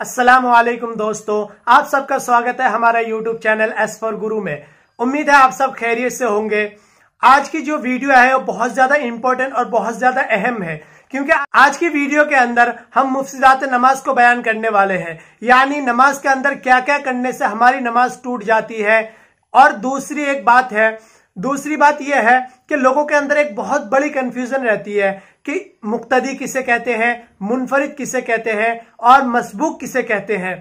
असलम वालेकुम दोस्तों आप सबका स्वागत है हमारे YouTube चैनल एस फॉर गुरु में उम्मीद है आप सब खैरियत से होंगे आज की जो वीडियो है वो बहुत ज्यादा इंपॉर्टेंट और बहुत ज्यादा अहम है क्योंकि आज की वीडियो के अंदर हम मुफ्त नमाज को बयान करने वाले हैं यानी नमाज के अंदर क्या क्या करने से हमारी नमाज टूट जाती है और दूसरी एक बात है दूसरी बात यह है कि लोगों के अंदर एक बहुत बड़ी कंफ्यूजन रहती है कि मुक्तदी किसे कहते हैं मुनफरिद किसे कहते हैं और मसबूक किसे कहते हैं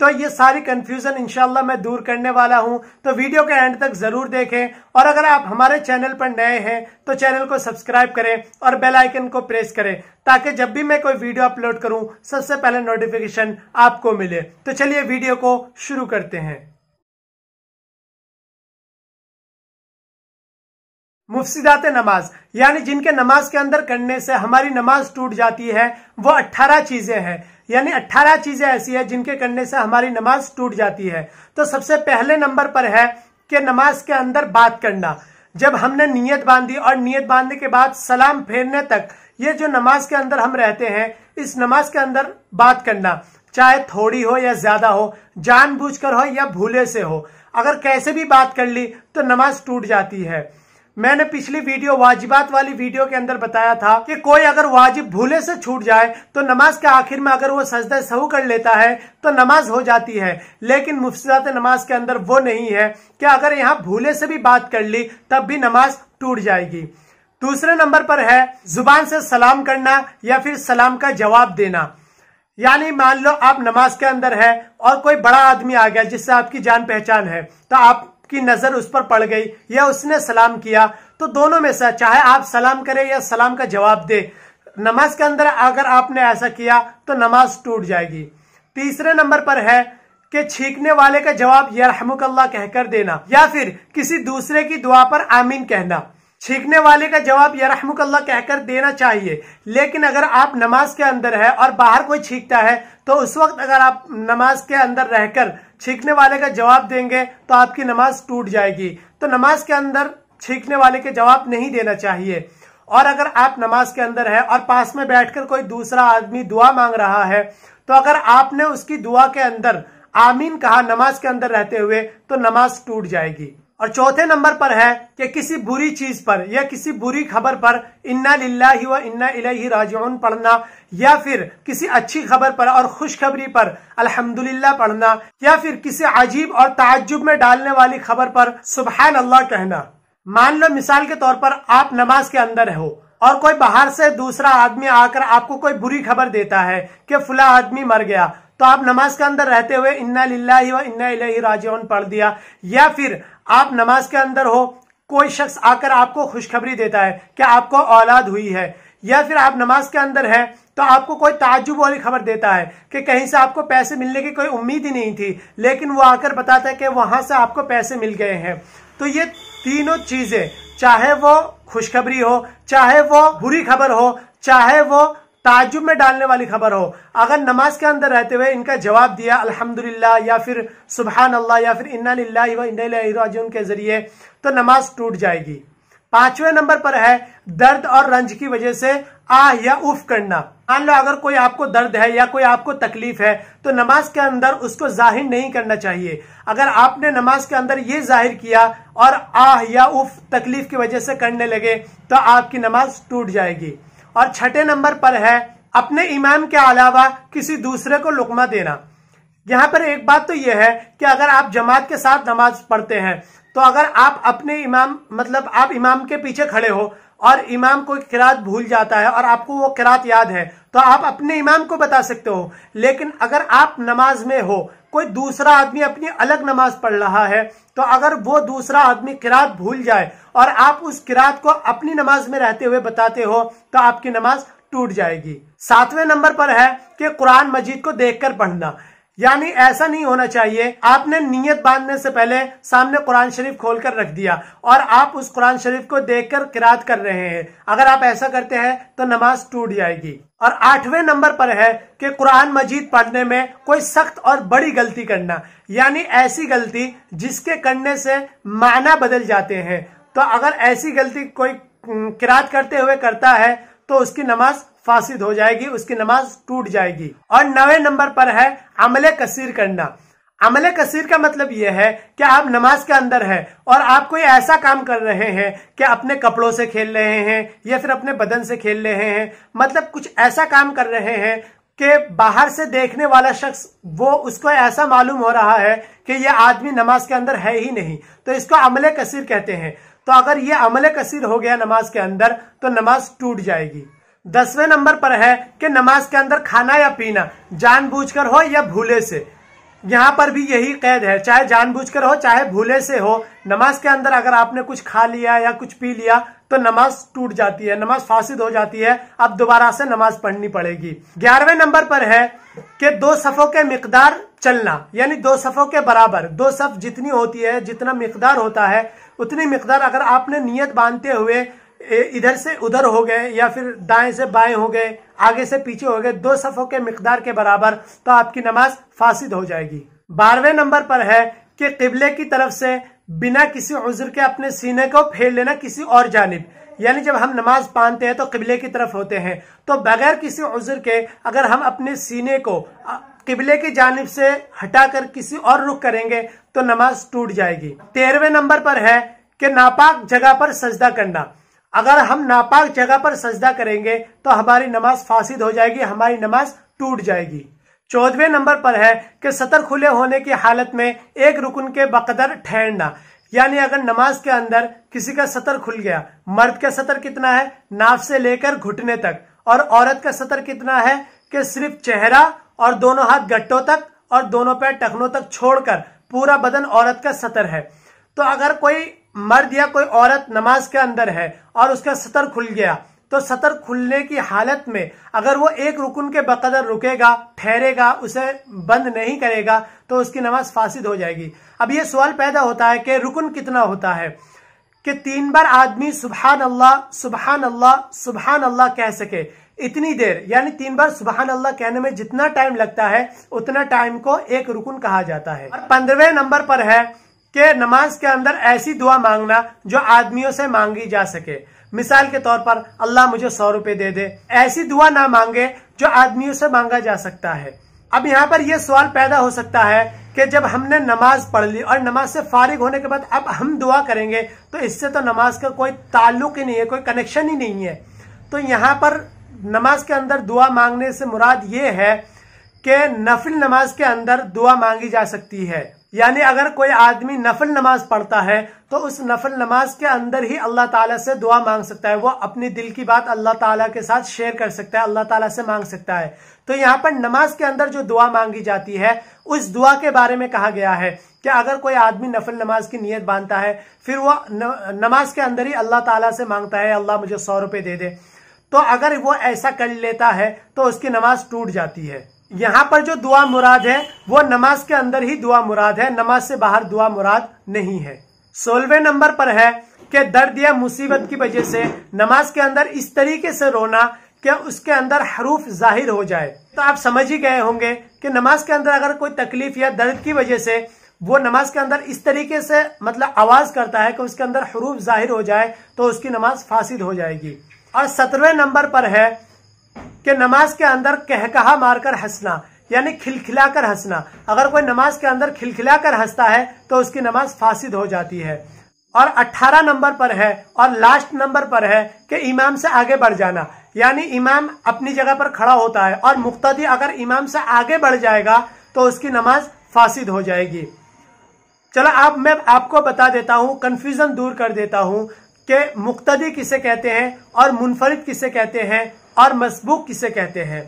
तो ये सारी कंफ्यूजन इंशाल्लाह मैं दूर करने वाला हूं तो वीडियो के एंड तक जरूर देखें और अगर आप हमारे चैनल पर नए हैं तो चैनल को सब्सक्राइब करें और बेल आइकन को प्रेस करें ताकि जब भी मैं कोई वीडियो अपलोड करूं सबसे पहले नोटिफिकेशन आपको मिले तो चलिए वीडियो को शुरू करते हैं मुफ्सिदात नमाज यानी जिनके नमाज के अंदर करने से हमारी नमाज टूट जाती है वो अट्ठारह चीजें हैं यानी अट्ठारह चीजें ऐसी है जिनके करने से हमारी नमाज टूट जाती है तो सबसे पहले नंबर पर है कि नमाज के अंदर बात करना जब हमने नीयत बांधी और नीयत बांधने के बाद सलाम फेरने तक ये जो नमाज के अंदर हम रहते हैं इस नमाज के अंदर बात करना चाहे थोड़ी हो या ज्यादा हो जानबूझकर हो या भूले से हो अगर कैसे भी बात कर ली तो नमाज टूट जाती है मैंने पिछली वीडियो वाजिबात वाली वीडियो के अंदर बताया था कि कोई अगर वाजिब भूले से छूट जाए तो नमाज के आखिर में अगर वो सजदा सहू कर लेता है तो नमाज हो जाती है लेकिन मुफ्त नमाज के अंदर वो नहीं है कि अगर यहाँ भूले से भी बात कर ली तब भी नमाज टूट जाएगी दूसरे नंबर पर है जुबान से सलाम करना या फिर सलाम का जवाब देना यानी मान लो आप नमाज के अंदर है और कोई बड़ा आदमी आ गया जिससे आपकी जान पहचान है तो आप की नजर उस पर पड़ गई या उसने सलाम किया तो दोनों में से चाहे आप सलाम करें या सलाम का जवाब दे नमाज के अंदर अगर आपने ऐसा किया तो नमाज टूट जाएगी तीसरे नंबर पर है कि छींकने वाले का जवाब यरहमुकल्ला कहकर देना या फिर किसी दूसरे की दुआ पर आमीन कहना छींकने वाले का जवाब यरहमुकल्ला कहकर देना चाहिए लेकिन अगर आप नमाज के अंदर है और बाहर कोई छींकता है तो उस वक्त अगर आप नमाज के अंदर रहकर छींकने वाले का जवाब देंगे तो आपकी नमाज टूट जाएगी तो नमाज के अंदर छींकने वाले के जवाब नहीं देना चाहिए और अगर आप नमाज के अंदर है और पास में बैठकर कोई दूसरा आदमी दुआ मांग रहा है तो अगर आपने उसकी दुआ के अंदर आमीन कहा नमाज के अंदर रहते हुए तो नमाज टूट जाएगी और चौथे नंबर पर है कि किसी बुरी चीज पर या किसी बुरी खबर पर इन्ना लिल्लाही व इन्ना इलाही राजिउन पढ़ना या फिर किसी अच्छी खबर पर और खुशखबरी पर अल्हम्दुलिल्लाह पढ़ना या फिर किसी अजीब और ताज्जुब में डालने वाली खबर पर सुबह अल्लाह कहना मान लो मिसाल के तौर पर आप नमाज के अंदर हो और कोई बाहर से दूसरा आदमी आकर आपको कोई बुरी खबर देता है कि फुला आदमी मर गया तो आप नमाज के अंदर रहते हुए इन्ना लिल्लाही व इन्ना इलाही राज पढ़ दिया या फिर आप नमाज के अंदर हो कोई शख्स आकर आपको खुशखबरी देता है कि आपको औलाद हुई है या फिर आप नमाज के अंदर हैं तो आपको कोई ताजुब वाली खबर देता है कि कहीं से आपको पैसे मिलने की कोई उम्मीद ही नहीं थी लेकिन वो आकर बताता है कि वहां से आपको पैसे मिल गए हैं तो ये तीनों चीजें चाहे वो खुशखबरी हो चाहे वो बुरी खबर हो चाहे वो ताजुब में डालने वाली खबर हो अगर नमाज के अंदर रहते हुए इनका जवाब दिया अल्हम्दुलिल्लाह या फिर सुबहान अल्लाह या फिर इन्ना के जरिए तो नमाज टूट जाएगी पांचवें नंबर पर है दर्द और रंज की वजह से आ या उफ करना मान लो अगर कोई आपको दर्द है या कोई आपको तकलीफ है तो नमाज के अंदर उसको जाहिर नहीं करना चाहिए अगर आपने नमाज के अंदर ये जाहिर किया और आह या उफ तकलीफ की वजह से करने लगे तो आपकी नमाज टूट जाएगी और छठे नंबर पर है अपने इमाम के अलावा किसी दूसरे को लुकमा देना यहाँ पर एक बात तो यह है कि अगर आप जमात के साथ नमाज पढ़ते हैं तो अगर आप अपने इमाम मतलब आप इमाम के पीछे खड़े हो और इमाम कोई किरात भूल जाता है और आपको वो किरात याद है तो आप अपने इमाम को बता सकते हो लेकिन अगर आप नमाज में हो कोई दूसरा आदमी अपनी अलग नमाज पढ़ रहा है तो अगर वो दूसरा आदमी किरात भूल जाए और आप उस किरात को अपनी नमाज में रहते हुए बताते हो तो आपकी नमाज टूट जाएगी सातवें नंबर पर है कि कुरान मजीद को देखकर पढ़ना यानी ऐसा नहीं होना चाहिए आपने नियत बांधने से पहले सामने कुरान शरीफ खोल कर रख दिया और आप उस कुरान शरीफ को देखकर किरात कर रहे हैं अगर आप ऐसा करते हैं तो नमाज टूट जाएगी और आठवें नंबर पर है कि कुरान मजीद पढ़ने में कोई सख्त और बड़ी गलती करना यानी ऐसी गलती जिसके करने से माना बदल जाते हैं तो अगर ऐसी गलती कोई किरात करते हुए करता है तो उसकी नमाज फासिद हो जाएगी उसकी नमाज टूट जाएगी और नवे नंबर पर है अमले कसीर करना अमल कसीर का मतलब यह है कि आप नमाज के अंदर हैं और आप कोई ऐसा काम कर रहे हैं कि अपने कपड़ों से खेल रहे हैं या फिर अपने बदन से खेल रहे हैं मतलब कुछ ऐसा काम कर रहे हैं कि बाहर से देखने वाला शख्स वो उसको ऐसा मालूम हो रहा है कि यह आदमी नमाज के अंदर है ही नहीं तो इसको अमल कसीर कहते हैं तो अगर ये अमल कसीर हो गया नमाज के अंदर तो नमाज टूट जाएगी दसवें नंबर पर है कि नमाज के अंदर खाना या पीना जानबूझकर हो या भूले से यहाँ पर भी यही कैद है चाहे जानबूझकर हो चाहे भूले से हो नमाज के अंदर अगर आपने कुछ खा लिया या कुछ पी लिया तो नमाज टूट जाती है नमाज फासिद हो जाती है अब दोबारा से नमाज पढ़नी पड़ेगी ग्यारहवें नंबर पर है कि दो सफों के मकदार चलना यानी दो सफों के बराबर दो सफ जितनी होती है जितना मकदार होता है उतनी मकदार अगर आपने नियत बांधते हुए इधर से उधर हो गए या फिर दाएं से बाएं हो गए आगे से पीछे हो गए दो सफ़ों के मकदार के बराबर तो आपकी नमाज फासिद हो जाएगी बारहवें नंबर पर है कि किबले की तरफ से बिना किसी उजर के अपने सीने को फेर लेना किसी और जानब यानी जब हम नमाज पानते हैं तो किबले की तरफ होते हैं तो बगैर किसी उजर के अगर हम अपने सीने को किबले की जानब से हटाकर किसी और रुख करेंगे तो नमाज टूट जाएगी तेरहवें नंबर पर है कि नापाक जगह पर सजदा करना अगर हम नापाक जगह पर सजदा करेंगे तो हमारी नमाज फासिद हो जाएगी हमारी नमाज टूट जाएगी चौदवे नंबर पर है कि सतर खुले होने की हालत में एक रुकन के बकदर ठहरना यानी अगर नमाज के अंदर किसी का सतर खुल गया मर्द का सतर कितना है नाफ से लेकर घुटने तक और औरत का सतर कितना है कि सिर्फ चेहरा और दोनों हाथ गट्टों तक और दोनों पैर टखनों तक छोड़कर पूरा बदन औरत का सतर है तो अगर कोई मर्द या कोई औरत नमाज के अंदर है और उसका सतर खुल गया तो सतर खुलने की हालत में अगर वो एक रुकन के बकदर रुकेगा ठहरेगा उसे बंद नहीं करेगा तो उसकी नमाज फासिद हो जाएगी अब ये सवाल पैदा होता है कि रुकन कितना होता है कि तीन बार आदमी सुबहान अल्लाह सुबहान अल्लाह सुबहान अल्लाह कह सके इतनी देर यानी तीन बार सुबहान अल्लाह कहने में जितना टाइम लगता है उतना टाइम को एक रुकन कहा जाता है और पंद्रहवें नंबर पर है कि नमाज के अंदर ऐसी दुआ मांगना जो आदमियों से मांगी जा सके मिसाल के तौर पर अल्लाह मुझे सौ रुपए दे दे ऐसी दुआ ना मांगे जो आदमियों से मांगा जा सकता है अब यहाँ पर यह सवाल पैदा हो सकता है कि जब हमने नमाज पढ़ ली और नमाज से फारिग होने के बाद अब हम दुआ करेंगे तो इससे तो नमाज का कोई ताल्लुक ही नहीं है कोई कनेक्शन ही नहीं है तो यहाँ पर नमाज के अंदर दुआ मांगने से मुराद ये है कि नफिल नमाज के अंदर दुआ मांगी जा सकती है यानी अगर कोई आदमी नफल नमाज पढ़ता है तो उस नफल नमाज के अंदर ही अल्लाह ताला से दुआ मांग सकता है वो अपनी दिल की बात अल्लाह ताला के साथ शेयर कर सकता है अल्लाह ताला से मांग सकता है तो यहाँ पर नमाज के अंदर जो दुआ मांगी जाती है उस दुआ के बारे में कहा गया है कि अगर कोई आदमी नफल नमाज की नीयत बांधता है फिर वो नमाज के अंदर ही अल्लाह तला से मांगता है अल्लाह मुझे सौ रुपये दे दे तो अगर वो ऐसा कर लेता है तो उसकी नमाज टूट जाती है यहाँ पर जो दुआ मुराद है वो नमाज के अंदर ही दुआ मुराद है नमाज से बाहर दुआ मुराद नहीं है सोलवे नंबर पर है कि दर्द या मुसीबत की वजह से नमाज के अंदर इस तरीके से रोना कि उसके अंदर हरूफ जाहिर हो जाए तो आप समझ ही गए होंगे कि नमाज के अंदर अगर कोई तकलीफ या दर्द की वजह से वो नमाज के अंदर इस तरीके से मतलब आवाज करता है कि उसके अंदर हरूफ जाहिर हो जाए तो उसकी नमाज फासिद हो जाएगी और सत्रहवें नंबर पर है कि नमाज के अंदर कहकहा मारकर हंसना यानी खिलखिलाकर हंसना अगर कोई नमाज के अंदर खिलखिलाकर हंसता है तो उसकी नमाज फासिद हो जाती है और 18 नंबर पर है और लास्ट नंबर पर है कि इमाम से आगे बढ़ जाना यानी इमाम अपनी जगह पर खड़ा होता है और मुख्तदी अगर इमाम से आगे बढ़ जाएगा तो उसकी नमाज फासिद हो जाएगी चलो अब मैं आपको बता देता हूं कंफ्यूजन दूर कर देता हूं कि मुख्तदी किसे कहते हैं और मुनफरिद किसे कहते हैं और मसबूक किसे कहते हैं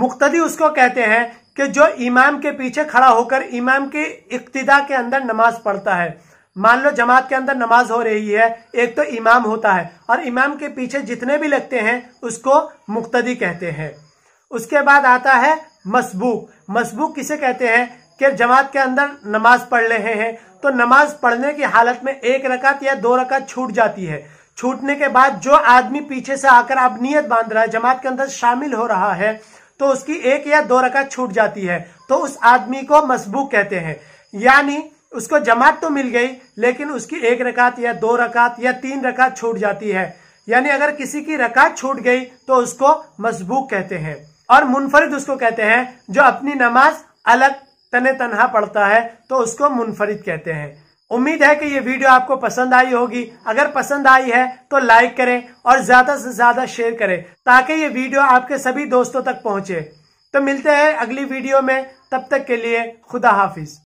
मुख्तदी उसको कहते हैं कि जो इमाम के पीछे खड़ा होकर इमाम के इक्तदा के अंदर नमाज पढ़ता है मान लो जमात के अंदर नमाज हो रही है एक तो इमाम होता है और इमाम के पीछे जितने भी लगते हैं उसको मुख्तदी कहते हैं उसके बाद आता है मसबूक मसबूक किसे कहते हैं कि जमात के अंदर नमाज पढ़ रहे हैं तो नमाज पढ़ने की हालत में एक रकत या दो रकत छूट जाती है छूटने के बाद जो आदमी पीछे से आकर आप नियत बांध रहा है जमात के अंदर शामिल हो रहा है तो उसकी एक या दो रकत छूट जाती है तो उस आदमी को मसबूक कहते हैं यानी उसको जमात तो मिल गई लेकिन उसकी एक रकात या दो रकात या तीन रकात छूट जाती है यानी अगर किसी की रकात छूट गई तो उसको मजबूक कहते हैं और मुनफरिद उसको कहते हैं जो अपनी नमाज अलग तने तनहा पढ़ता है तो उसको मुनफरिद कहते हैं उम्मीद है कि ये वीडियो आपको पसंद आई होगी अगर पसंद आई है तो लाइक करें और ज्यादा से ज्यादा शेयर करें ताकि ये वीडियो आपके सभी दोस्तों तक पहुंचे तो मिलते हैं अगली वीडियो में तब तक के लिए खुदा हाफिज